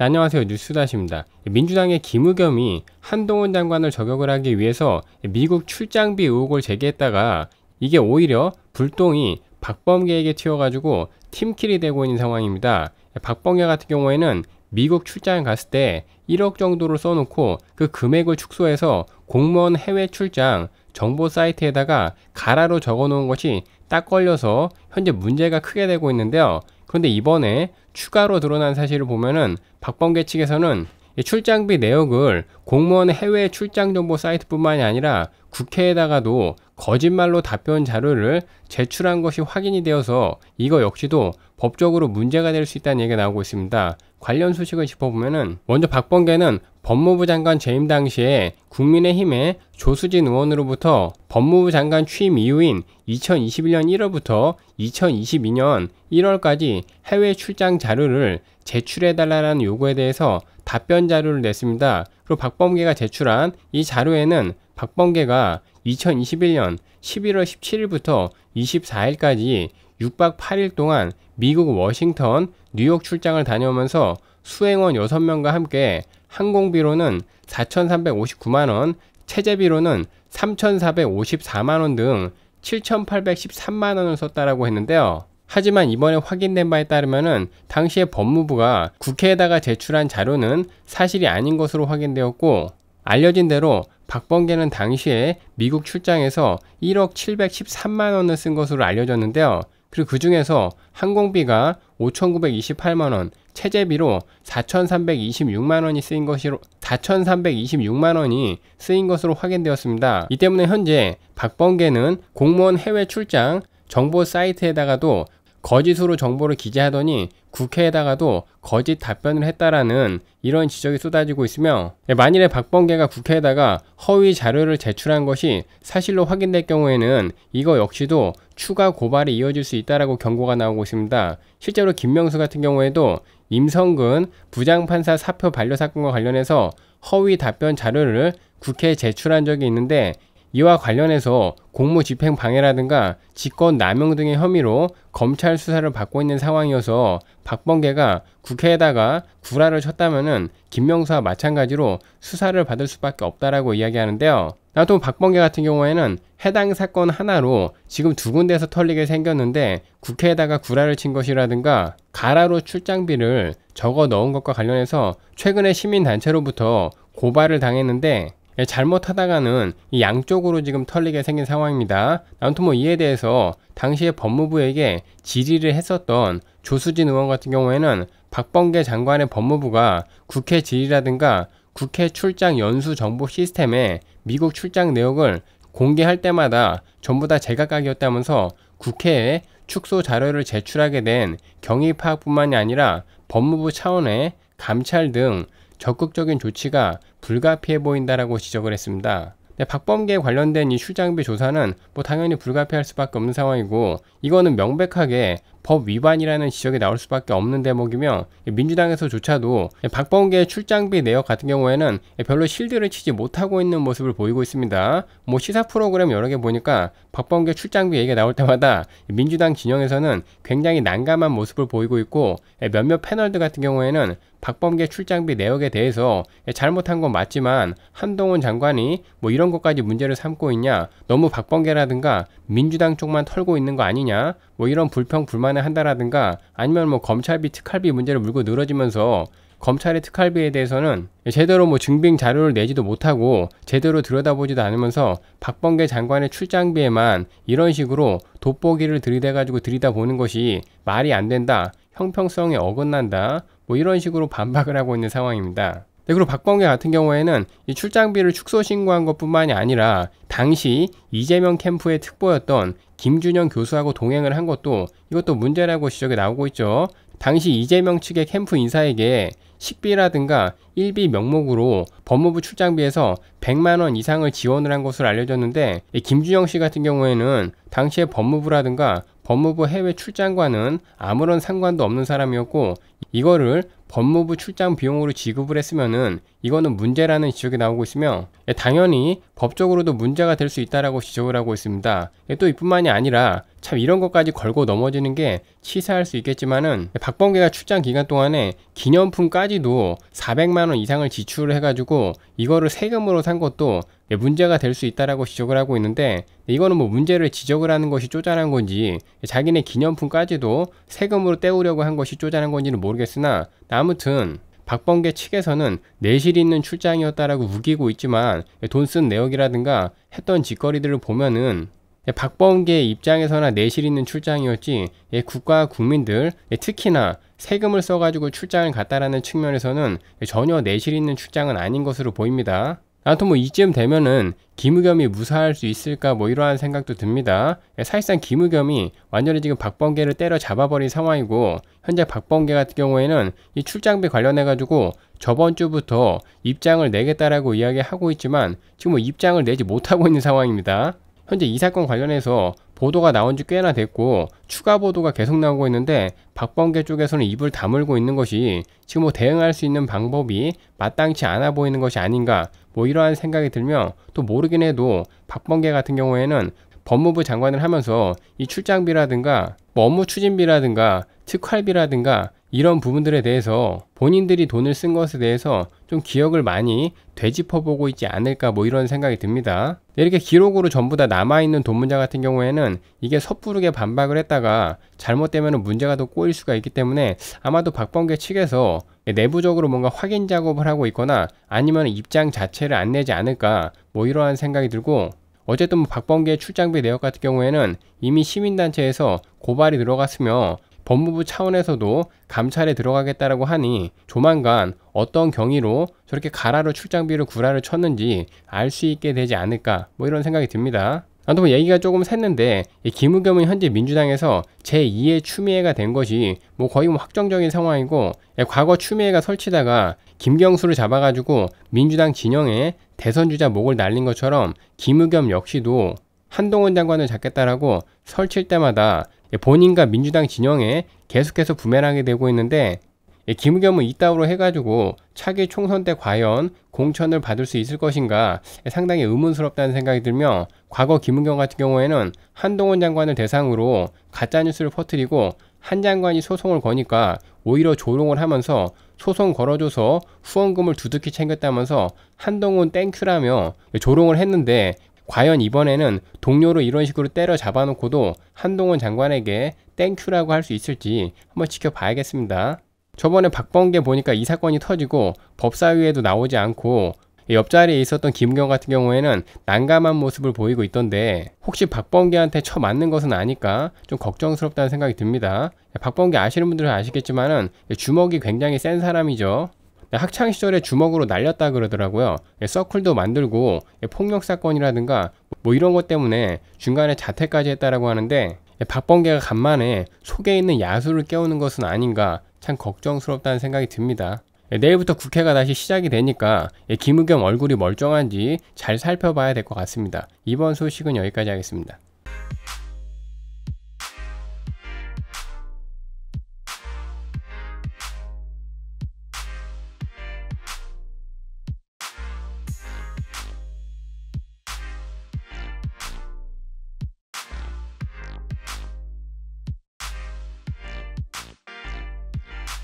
네, 안녕하세요. 뉴스다시입니다. 민주당의 김우겸이 한동훈 장관을 저격을 하기 위해서 미국 출장비 의혹을 제기했다가 이게 오히려 불똥이 박범계에게 튀어가지고 팀킬이 되고 있는 상황입니다. 박범계 같은 경우에는 미국 출장 갔을 때 1억 정도를 써놓고 그 금액을 축소해서 공무원 해외 출장 정보 사이트에다가 가라로 적어놓은 것이 딱 걸려서 현재 문제가 크게 되고 있는데요. 그런데 이번에 추가로 드러난 사실을 보면은 박범계 측에서는 출장비 내역을 공무원 해외 출장 정보 사이트뿐만이 아니라 국회에다가도 거짓말로 답변 자료를 제출한 것이 확인이 되어서 이거 역시도 법적으로 문제가 될 수 있다는 얘기가 나오고 있습니다. 관련 소식을 짚어보면은 먼저 박범계는 법무부 장관 재임 당시에 국민의힘의 조수진 의원으로부터 법무부 장관 취임 이후인 2021년 1월부터 2022년 1월까지 해외 출장 자료를 제출해달라는 요구에 대해서 답변 자료를 냈습니다. 그리고 박범계가 제출한 이 자료에는 박범계가 2021년 11월 17일부터 24일까지 6박 8일 동안 미국 워싱턴, 뉴욕 출장을 다녀오면서 수행원 6명과 함께 항공비로는 4,359만원, 체제비로는 3,454만원 등 7,813만원을 썼다라고 했는데요. 하지만 이번에 확인된 바에 따르면은 당시에 법무부가 국회에다가 제출한 자료는 사실이 아닌 것으로 확인되었고 알려진 대로 박범계는 당시에 미국 출장에서 1억 713만 원을 쓴 것으로 알려졌는데요. 그리고 그 중에서 항공비가 5,928만 원, 체재비로 4,326만 원이 쓰인 것으로 4,326만 원이 쓰인 것으로 확인되었습니다. 이 때문에 현재 박범계는 공무원 해외 출장 정보 사이트에다가도 거짓으로 정보를 기재하더니 국회에다가도 거짓 답변을 했다라는 이런 지적이 쏟아지고 있으며 예, 만일에 박범계가 국회에다가 허위 자료를 제출한 것이 사실로 확인될 경우에는 이거 역시도 추가 고발이 이어질 수 있다라고 경고가 나오고 있습니다. 실제로 김명수 같은 경우에도 임성근 부장판사 사표 반려 사건과 관련해서 허위 답변 자료를 국회에 제출한 적이 있는데 이와 관련해서 공무 집행 방해라든가 직권 남용 등의 혐의로 검찰 수사를 받고 있는 상황이어서 박범계가 국회에다가 구라를 쳤다면 김명수와 마찬가지로 수사를 받을 수밖에 없다라고 이야기하는데요. 나도 박범계 같은 경우에는 해당 사건 하나로 지금 두 군데에서 털리게 생겼는데 국회에다가 구라를 친 것이라든가 가라로 출장비를 적어 넣은 것과 관련해서 최근에 시민단체로부터 고발을 당했는데 예, 잘못하다가는 이 양쪽으로 지금 털리게 생긴 상황입니다. 아무튼 뭐 이에 대해서 당시에 법무부에게 질의를 했었던 조수진 의원 같은 경우에는 박범계 장관의 법무부가 국회 질의라든가 국회 출장 연수 정보 시스템에 미국 출장 내역을 공개할 때마다 전부 다 제각각이었다면서 국회에 축소 자료를 제출하게 된 경위 파악뿐만이 아니라 법무부 차원의 감찰 등 적극적인 조치가 불가피해 보인다라고 지적을 했습니다. 네, 박범계에 관련된 이 출장비 조사는 뭐 당연히 불가피할 수밖에 없는 상황이고 이거는 명백하게 법 위반이라는 지적이 나올 수밖에 없는 대목이며 민주당에서조차도 박범계의 출장비 내역 같은 경우에는 별로 실드를 치지 못하고 있는 모습을 보이고 있습니다. 뭐 시사 프로그램 여러 개 보니까 박범계 출장비 얘기가 나올 때마다 민주당 진영에서는 굉장히 난감한 모습을 보이고 있고 몇몇 패널들 같은 경우에는 박범계 출장비 내역에 대해서 잘못한 건 맞지만 한동훈 장관이 뭐 이런 것까지 문제를 삼고 있냐 너무 박범계라든가 민주당 쪽만 털고 있는 거 아니냐 뭐 이런 불평 불만 개만을 한다라든가 아니면 뭐 검찰비 특활비 문제를 물고 늘어지면서 검찰의 특활비에 대해서는 제대로 뭐 증빙 자료를 내지도 못하고 제대로 들여다보지도 않으면서 박범계 장관의 출장비에만 이런 식으로 돋보기를 들이대가지고 들이다보는 것이 말이 안 된다, 형평성에 어긋난다, 뭐 이런 식으로 반박을 하고 있는 상황입니다. 그리고 박범계 같은 경우에는 이 출장비를 축소 신고한 것뿐만이 아니라 당시 이재명 캠프의 특보였던 김준영 교수하고 동행을 한 것도 이것도 문제라고 지적이 나오고 있죠. 당시 이재명 측의 캠프 인사에게 식비라든가 일비 명목으로 법무부 출장비에서 100만원 이상을 지원을 한 것으로 알려졌는데 김준영 씨 같은 경우에는 당시에 법무부라든가 법무부 해외 출장과는 아무런 상관도 없는 사람이었고 이거를 법무부 출장 비용으로 지급을 했으면은 이거는 문제라는 지적이 나오고 있으며 예, 당연히 법적으로도 문제가 될 수 있다라고 지적을 하고 있습니다. 예, 또 이뿐만이 아니라 참 이런 것까지 걸고 넘어지는 게 치사할 수 있겠지만은 박범계가 출장 기간 동안에 기념품까지도 400만 원 이상을 지출을 해가지고 이거를 세금으로 산 것도 문제가 될 수 있다라고 지적을 하고 있는데 이거는 뭐 문제를 지적을 하는 것이 쪼잔한 건지 자기네 기념품까지도 세금으로 때우려고 한 것이 쪼잔한 건지는 모르겠으나 아무튼 박범계 측에서는 내실 있는 출장이었다라고 우기고 있지만 돈 쓴 내역이라든가 했던 짓거리들을 보면은 예, 박범계 입장에서나 내실 있는 출장이었지 예, 국가 국민들 예, 특히나 세금을 써가지고 출장을 갔다라는 측면에서는 전혀 내실 있는 출장은 아닌 것으로 보입니다. 아무튼 뭐 이쯤 되면은 김우겸이 무사할 수 있을까 뭐 이러한 생각도 듭니다. 사실상 김우겸이 완전히 지금 박범계를 때려잡아버린 상황이고 현재 박범계 같은 경우에는 이 출장비 관련해가지고 저번 주부터 입장을 내겠다라고 이야기하고 있지만 지금 뭐 입장을 내지 못하고 있는 상황입니다. 현재 이 사건 관련해서 보도가 나온 지 꽤나 됐고 추가 보도가 계속 나오고 있는데 박범계 쪽에서는 입을 다물고 있는 것이 지금 뭐 대응할 수 있는 방법이 마땅치 않아 보이는 것이 아닌가 뭐 이러한 생각이 들며 또 모르긴 해도 박범계 같은 경우에는 법무부 장관을 하면서 이 출장비라든가 뭐 업무 추진비라든가 특활비라든가 이런 부분들에 대해서 본인들이 돈을 쓴 것에 대해서 좀 기억을 많이 되짚어보고 있지 않을까 뭐 이런 생각이 듭니다. 이렇게 기록으로 전부 다 남아있는 돈 문제 같은 경우에는 이게 섣부르게 반박을 했다가 잘못되면 문제가 더 꼬일 수가 있기 때문에 아마도 박범계 측에서 내부적으로 뭔가 확인 작업을 하고 있거나 아니면 입장 자체를 안 내지 않을까 뭐 이러한 생각이 들고 어쨌든 뭐 박범계 출장비 내역 같은 경우에는 이미 시민단체에서 고발이 들어갔으며 법무부 차원에서도 감찰에 들어가겠다라고 하니 조만간 어떤 경위로 저렇게 가라로 출장비를 구라를 쳤는지 알 수 있게 되지 않을까 뭐 이런 생각이 듭니다. 아무튼 얘기가 조금 샜는데 김우겸은 현재 민주당에서 제2의 추미애가 된 것이 뭐 거의 뭐 확정적인 상황이고 예, 과거 추미애가 설치다가 김경수를 잡아가지고 민주당 진영에 대선주자 목을 날린 것처럼 김우겸 역시도 한동훈 장관을 잡겠다라고 설칠 때마다 예, 본인과 민주당 진영에 계속해서 부메랑이 되고 있는데 예, 김우겸은 이따위로 해가지고 차기 총선 때 과연 공천을 받을 수 있을 것인가 예, 상당히 의문스럽다는 생각이 들며 과거 김우겸 같은 경우에는 한동훈 장관을 대상으로 가짜뉴스를 퍼뜨리고 한 장관이 소송을 거니까 오히려 조롱을 하면서 소송 걸어줘서 후원금을 두둑히 챙겼다면서 한동훈 땡큐라며 조롱을 했는데 과연 이번에는 동료로 이런 식으로 때려 잡아놓고도 한동훈 장관에게 땡큐라고 할 수 있을지 한번 지켜봐야겠습니다. 저번에 박범계 보니까 이 사건이 터지고 법사위에도 나오지 않고 옆자리에 있었던 김경 같은 경우에는 난감한 모습을 보이고 있던데 혹시 박범계한테 처 맞는 것은 아닐까 좀 걱정스럽다는 생각이 듭니다. 박범계 아시는 분들은 아시겠지만 주먹이 굉장히 센 사람이죠. 네, 학창 시절에 주먹으로 날렸다 그러더라고요. 예, 서클도 만들고 예, 폭력 사건이라든가 뭐 이런 것 때문에 중간에 자퇴까지 했다라고 하는데 예, 박범계가 간만에 속에 있는 야수를 깨우는 것은 아닌가 참 걱정스럽다는 생각이 듭니다. 내일부터 국회가 다시 시작이 되니까 김우겸 얼굴이 멀쩡한지 잘 살펴봐야 될 것 같습니다. 이번 소식은 여기까지 하겠습니다.